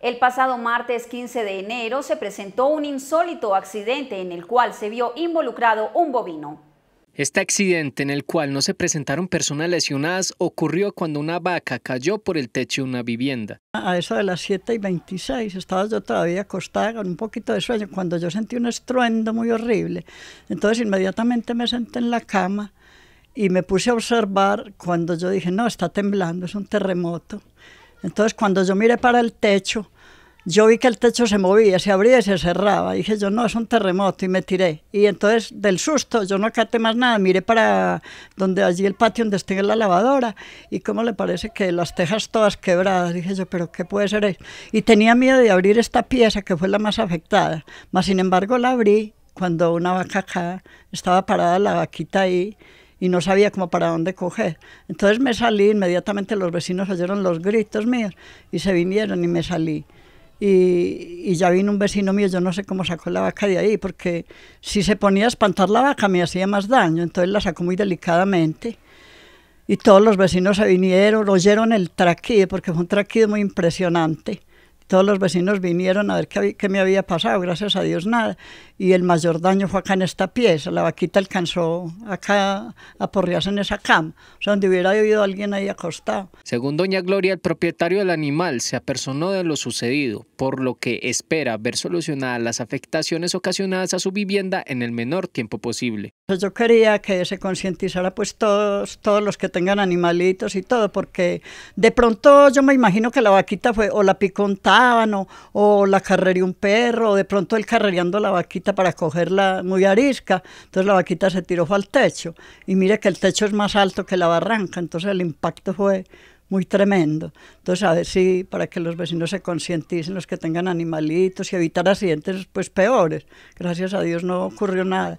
El pasado martes 15 de enero se presentó un insólito accidente en el cual se vio involucrado un bovino. Este accidente en el cual no se presentaron personas lesionadas ocurrió cuando una vaca cayó por el techo de una vivienda. A eso de las 7 y 26 estaba yo todavía acostada con un poquito de sueño cuando yo sentí un estruendo muy horrible. Entonces inmediatamente me senté en la cama y me puse a observar cuando yo dije, no, está temblando, es un terremoto. Entonces cuando yo miré para el techo, yo vi que el techo se movía, se abría y se cerraba. dije yo, no, es un terremoto y me tiré. Y entonces del susto, yo no acate más nada, miré para donde allí el patio donde está la lavadora y cómo le parece que las tejas todas quebradas. Dije yo, pero ¿qué puede ser eso? Y tenía miedo de abrir esta pieza que fue la más afectada. Mas sin embargo la abrí cuando una vaca acá, estaba parada la vaquita ahí y no sabía cómo para dónde coger. Entonces me salí, inmediatamente los vecinos oyeron los gritos míos y se vinieron y me salí. Y, ya vino un vecino mío, yo no sé cómo sacó la vaca de ahí, porque si se ponía a espantar la vaca me hacía más daño, entonces la sacó muy delicadamente. Y todos los vecinos se vinieron, oyeron el traquido, porque fue un traquido muy impresionante. Todos los vecinos vinieron a ver qué, me había pasado, gracias a Dios nada. Y el mayor daño fue acá en esta pieza, la vaquita alcanzó acá a porriarse en esa cama, o sea, donde hubiera habido alguien ahí acostado. Según doña Gloria, el propietario del animal se apersonó de lo sucedido, por lo que espera ver solucionadas las afectaciones ocasionadas a su vivienda en el menor tiempo posible. Pues yo quería que se concientizara pues todos, todos los que tengan animalitos y todo, porque de pronto yo me imagino que la vaquita fue o la picó un tal, o la carrería un perro, o de pronto él carrereando la vaquita para cogerla muy arisca, entonces la vaquita se tiró al techo, y mire que el techo es más alto que la barranca, entonces el impacto fue muy tremendo. Entonces, a ver si para que los vecinos se concienticen, los que tengan animalitos y evitar accidentes pues peores. Gracias a Dios no ocurrió nada.